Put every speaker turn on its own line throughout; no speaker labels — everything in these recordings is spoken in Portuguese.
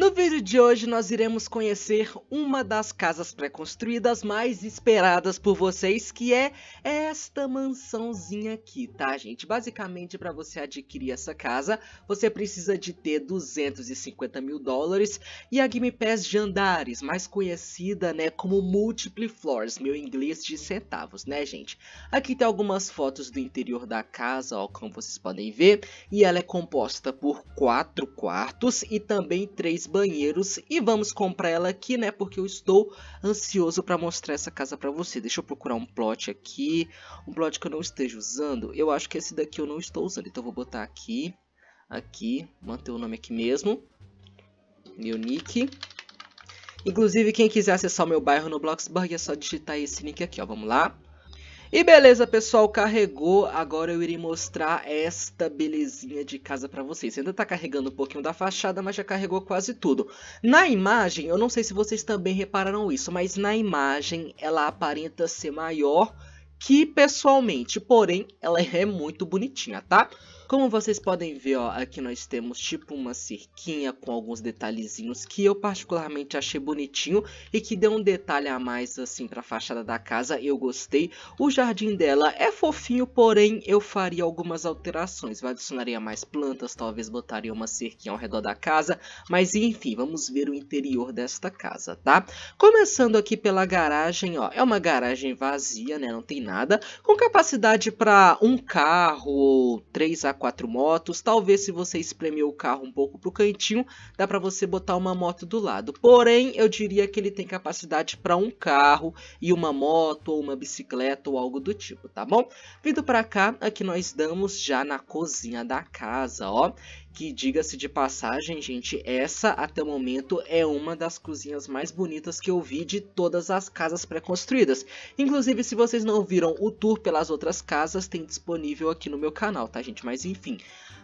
No vídeo de hoje nós iremos conhecer uma das casas pré-construídas mais esperadas por vocês, que é esta mansãozinha aqui, tá gente? Basicamente para você adquirir essa casa, você precisa de ter 250 mil dólares e a Game Pass de andares, mais conhecida né, como Multiple Floors, meu inglês de centavos, né gente? Aqui tem algumas fotos do interior da casa, ó, como vocês podem ver, e ela é composta por quatro quartos e também três banheiros e vamos comprar ela aqui, né? Porque eu estou ansioso para mostrar essa casa para você. Deixa eu procurar um plot aqui, um plot que eu não esteja usando. Eu acho que esse daqui eu não estou usando, então vou botar aqui, aqui, manter o nome aqui mesmo. Meu nick. Inclusive, quem quiser acessar o meu bairro no Bloxburg é só digitar esse nick aqui, ó. Vamos lá. E beleza, pessoal, carregou. Agora eu irei mostrar esta belezinha de casa pra vocês. Ainda tá carregando um pouquinho da fachada, mas já carregou quase tudo. Na imagem, eu não sei se vocês também repararam isso, mas na imagem ela aparenta ser maior que pessoalmente. Porém, ela é muito bonitinha, tá? Tá? Como vocês podem ver, ó, aqui nós temos tipo uma cerquinha com alguns detalhezinhos que eu particularmente achei bonitinho e que deu um detalhe a mais assim para a fachada da casa, eu gostei. O jardim dela é fofinho, porém eu faria algumas alterações, eu adicionaria mais plantas, talvez botaria uma cerquinha ao redor da casa, mas enfim, vamos ver o interior desta casa, tá? Começando aqui pela garagem, ó, é uma garagem vazia, né, não tem nada, com capacidade para um carro ou três a quatro motos. Talvez se você espremer o carro um pouco pro cantinho, dá para você botar uma moto do lado. Porém, eu diria que ele tem capacidade para um carro e uma moto ou uma bicicleta ou algo do tipo, tá bom? Vindo para cá, aqui nós damos já na cozinha da casa, ó que diga-se de passagem, gente, essa até o momento é uma das cozinhas mais bonitas que eu vi de todas as casas pré-construídas. Inclusive, se vocês não viram o tour pelas outras casas, tem disponível aqui no meu canal, tá gente? Mas enfim,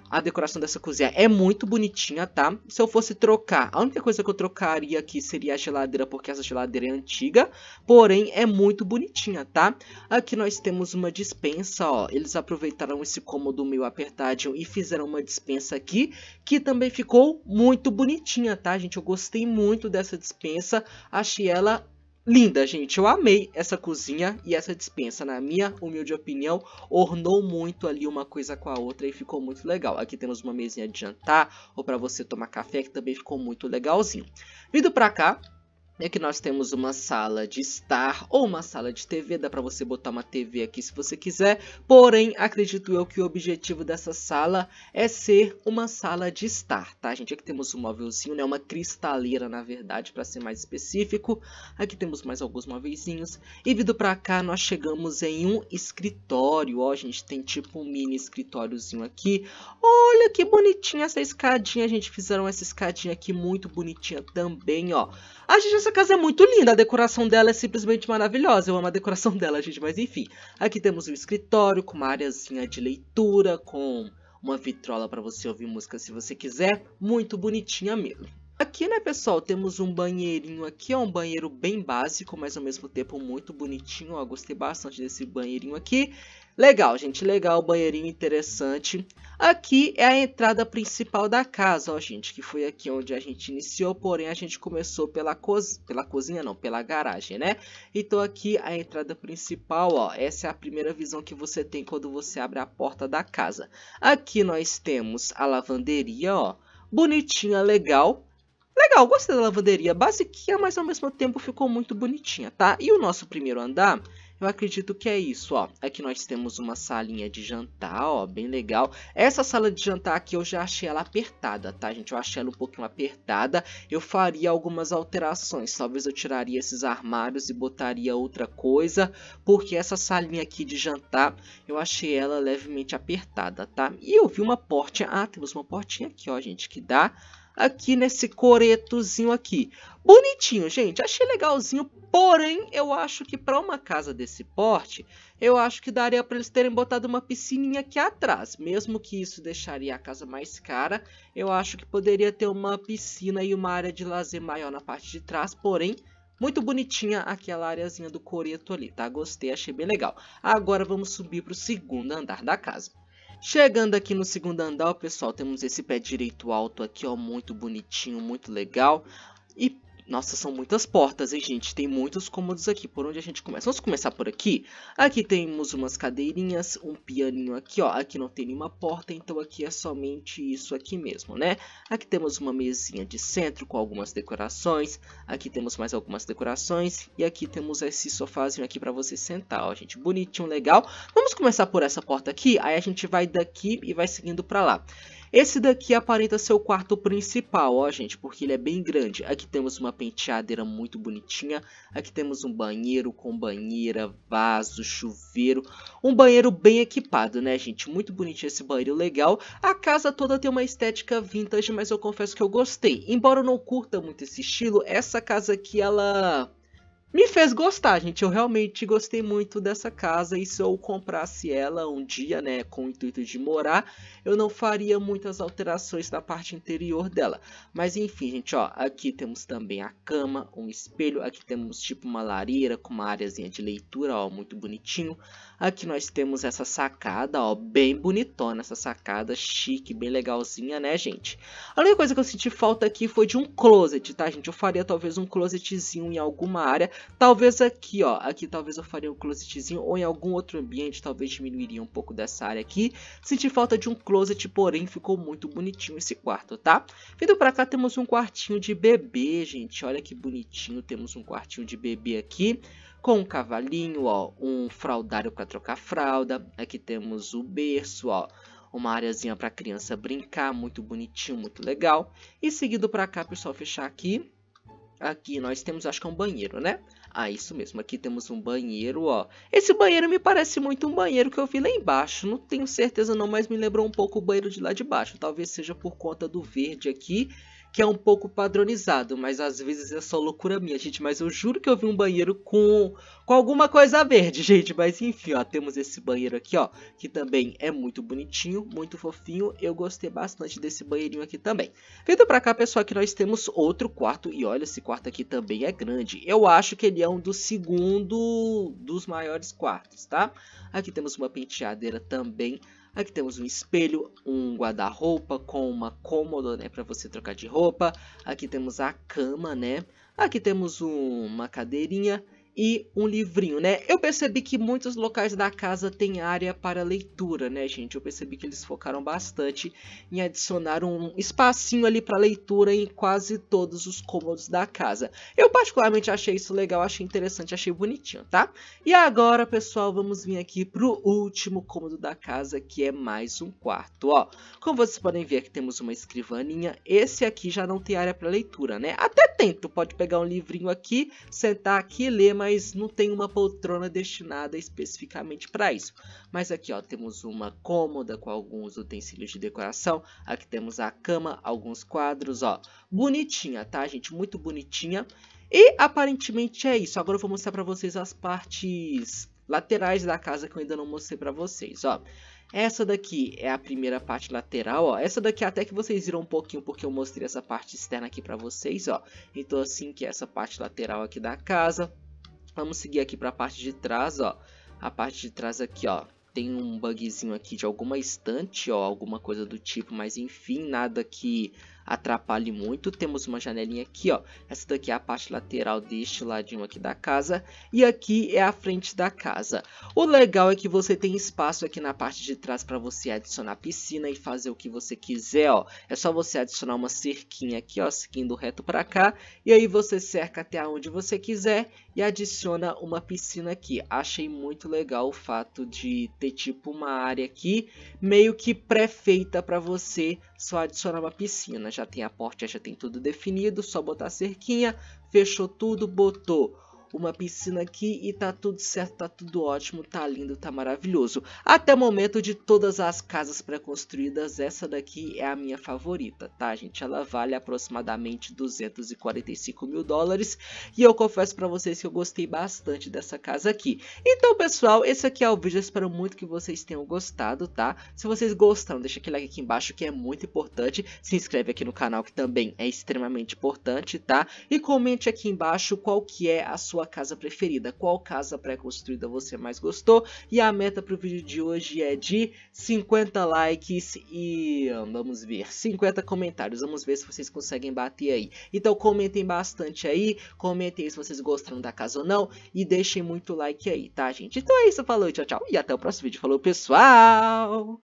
a decoração dessa cozinha é muito bonitinha, tá? Se eu fosse trocar, a única coisa que eu trocaria aqui seria a geladeira, porque essa geladeira é antiga, porém é muito bonitinha, tá? Aqui nós temos uma dispensa, ó, eles aproveitaram esse cômodo meio apertadinho e fizeram uma dispensa aqui, que também ficou muito bonitinha, tá, gente? Eu gostei muito dessa dispensa, achei ela Linda, gente, eu amei essa cozinha e essa dispensa, na minha humilde opinião, ornou muito ali uma coisa com a outra e ficou muito legal. Aqui temos uma mesinha de jantar ou para você tomar café, que também ficou muito legalzinho. Vindo para cá, é que nós temos uma sala de estar ou uma sala de TV, dá para você botar uma TV aqui se você quiser, porém acredito eu que o objetivo dessa sala é ser uma sala de estar, tá gente? Aqui temos um móvelzinho, né? uma cristaleira na verdade, para ser mais específico, aqui temos mais alguns móveis, e vindo para cá nós chegamos em um escritório, ó gente, tem tipo um mini escritóriozinho aqui, olha que bonitinha essa escadinha, a gente fizeram essa escadinha aqui muito bonitinha também, ó, a gente essa casa é muito linda, a decoração dela é simplesmente maravilhosa. Eu amo a decoração dela, gente, mas enfim. Aqui temos um escritório com uma áreazinha de leitura, com uma vitrola para você ouvir música se você quiser. Muito bonitinha mesmo. Aqui, né, pessoal, temos um banheirinho aqui, é um banheiro bem básico, mas ao mesmo tempo muito bonitinho, ó, gostei bastante desse banheirinho aqui. Legal, gente, legal, banheirinho interessante. Aqui é a entrada principal da casa, ó, gente, que foi aqui onde a gente iniciou, porém a gente começou pela, pela cozinha, não, pela garagem, né? Então aqui a entrada principal, ó, essa é a primeira visão que você tem quando você abre a porta da casa. Aqui nós temos a lavanderia, ó, bonitinha, legal, Legal, gostei da lavanderia basiquinha, mas ao mesmo tempo ficou muito bonitinha, tá? E o nosso primeiro andar eu acredito que é isso, ó. Aqui nós temos uma salinha de jantar, ó, bem legal. Essa sala de jantar aqui eu já achei ela apertada, tá, gente? Eu achei ela um pouquinho apertada. Eu faria algumas alterações. Talvez eu tiraria esses armários e botaria outra coisa, porque essa salinha aqui de jantar eu achei ela levemente apertada, tá? E eu vi uma porta, ah, temos uma portinha aqui, ó, gente, que dá aqui nesse coretozinho aqui. Bonitinho, gente. Achei legalzinho, porém, eu acho que para uma casa desse porte, eu acho que daria para eles terem botado uma piscininha aqui atrás. Mesmo que isso deixaria a casa mais cara, eu acho que poderia ter uma piscina e uma área de lazer maior na parte de trás, porém... Muito bonitinha aquela areazinha do coreto ali, tá? Gostei, achei bem legal. Agora vamos subir para o segundo andar da casa. Chegando aqui no segundo andar, pessoal, temos esse pé direito alto aqui, ó, muito bonitinho, muito legal. E nossa, são muitas portas, hein, gente? Tem muitos cômodos aqui. Por onde a gente começa? Vamos começar por aqui. Aqui temos umas cadeirinhas, um pianinho aqui, ó. Aqui não tem nenhuma porta, então aqui é somente isso aqui mesmo, né? Aqui temos uma mesinha de centro com algumas decorações. Aqui temos mais algumas decorações. E aqui temos esse sofazinho aqui para você sentar, ó, gente. Bonitinho, legal. Vamos começar por essa porta aqui. Aí a gente vai daqui e vai seguindo para lá. Esse daqui aparenta ser o quarto principal, ó gente, porque ele é bem grande. Aqui temos uma penteadeira muito bonitinha, aqui temos um banheiro com banheira, vaso, chuveiro, um banheiro bem equipado, né gente? Muito bonitinho esse banheiro, legal. A casa toda tem uma estética vintage, mas eu confesso que eu gostei. Embora eu não curta muito esse estilo, essa casa aqui, ela me fez gostar, gente. Eu realmente gostei muito dessa casa e se eu comprasse ela um dia, né, com o intuito de morar, eu não faria muitas alterações na parte interior dela. Mas enfim, gente, ó, aqui temos também a cama, um espelho, aqui temos tipo uma lareira com uma areazinha de leitura, ó, muito bonitinho. Aqui nós temos essa sacada, ó, bem bonitona, essa sacada chique, bem legalzinha, né, gente? A única coisa que eu senti falta aqui foi de um closet, tá, gente? Eu faria talvez um closetzinho em alguma área, Talvez aqui, ó, aqui talvez eu faria um closetzinho ou em algum outro ambiente, talvez diminuiria um pouco dessa área aqui. Senti falta de um closet, porém ficou muito bonitinho esse quarto, tá? Vindo pra cá temos um quartinho de bebê, gente, olha que bonitinho, temos um quartinho de bebê aqui. Com um cavalinho, ó, um fraldário para trocar fralda. Aqui temos o berço, ó, uma areazinha para criança brincar, muito bonitinho, muito legal. E seguido para cá, pessoal, fechar aqui, Aqui nós temos, acho que é um banheiro, né? Ah, isso mesmo, aqui temos um banheiro, ó. Esse banheiro me parece muito um banheiro que eu vi lá embaixo. Não tenho certeza não, mas me lembrou um pouco o banheiro de lá de baixo. Talvez seja por conta do verde aqui que é um pouco padronizado, mas às vezes é só loucura minha, gente. Mas eu juro que eu vi um banheiro com, com alguma coisa verde, gente. Mas enfim, ó, temos esse banheiro aqui, ó, que também é muito bonitinho, muito fofinho. Eu gostei bastante desse banheirinho aqui também. Vindo pra cá, pessoal, aqui nós temos outro quarto, e olha, esse quarto aqui também é grande. Eu acho que ele é um do segundo dos maiores quartos, tá? Aqui temos uma penteadeira também Aqui temos um espelho, um guarda-roupa com uma cômoda, né, para você trocar de roupa. Aqui temos a cama, né? Aqui temos um, uma cadeirinha e um livrinho, né? Eu percebi que muitos locais da casa têm área para leitura, né, gente? Eu percebi que eles focaram bastante em adicionar um espacinho ali para leitura em quase todos os cômodos da casa. Eu particularmente achei isso legal, achei interessante, achei bonitinho, tá? E agora, pessoal, vamos vir aqui pro último cômodo da casa, que é mais um quarto, ó. Como vocês podem ver, aqui temos uma escrivaninha. Esse aqui já não tem área para leitura, né? Até tem, tu pode pegar um livrinho aqui, sentar aqui e ler, mas mas não tem uma poltrona destinada especificamente para isso. Mas aqui ó, temos uma cômoda com alguns utensílios de decoração, aqui temos a cama, alguns quadros, ó, bonitinha, tá gente? Muito bonitinha. E aparentemente é isso, agora eu vou mostrar para vocês as partes laterais da casa que eu ainda não mostrei para vocês, ó. Essa daqui é a primeira parte lateral, ó. Essa daqui até que vocês viram um pouquinho porque eu mostrei essa parte externa aqui para vocês, ó. Então assim que é essa parte lateral aqui da casa. Vamos seguir aqui para a parte de trás, ó. A parte de trás aqui, ó. Tem um bugzinho aqui de alguma estante, ó, alguma coisa do tipo, mas enfim, nada que atrapalhe muito. Temos uma janelinha aqui, ó. Essa daqui é a parte lateral deste ladinho aqui da casa. E aqui é a frente da casa. O legal é que você tem espaço aqui na parte de trás para você adicionar piscina e fazer o que você quiser, ó. É só você adicionar uma cerquinha aqui, ó, seguindo reto para cá. E aí você cerca até onde você quiser e adiciona uma piscina aqui. Achei muito legal o fato de ter tipo uma área aqui meio que pré-feita para você só adicionar uma piscina já tem a porta, já tem tudo definido, só botar a cerquinha, fechou tudo, botou uma piscina aqui e tá tudo certo, tá tudo ótimo, tá lindo, tá maravilhoso. Até o momento de todas as casas pré-construídas, essa daqui é a minha favorita, tá gente? Ela vale aproximadamente 245 mil dólares e eu confesso para vocês que eu gostei bastante dessa casa aqui. Então pessoal, esse aqui é o vídeo, eu espero muito que vocês tenham gostado, tá? Se vocês gostaram, deixa aquele like aqui embaixo que é muito importante, se inscreve aqui no canal que também é extremamente importante, tá? E comente aqui embaixo qual que é a sua sua casa preferida, qual casa pré-construída você mais gostou. E a meta para o vídeo de hoje é de 50 likes e vamos ver, 50 comentários. Vamos ver se vocês conseguem bater aí. Então comentem bastante aí, comentem se vocês gostaram da casa ou não e deixem muito like aí, tá gente? Então é isso, falou, tchau, tchau e até o próximo vídeo. Falou pessoal!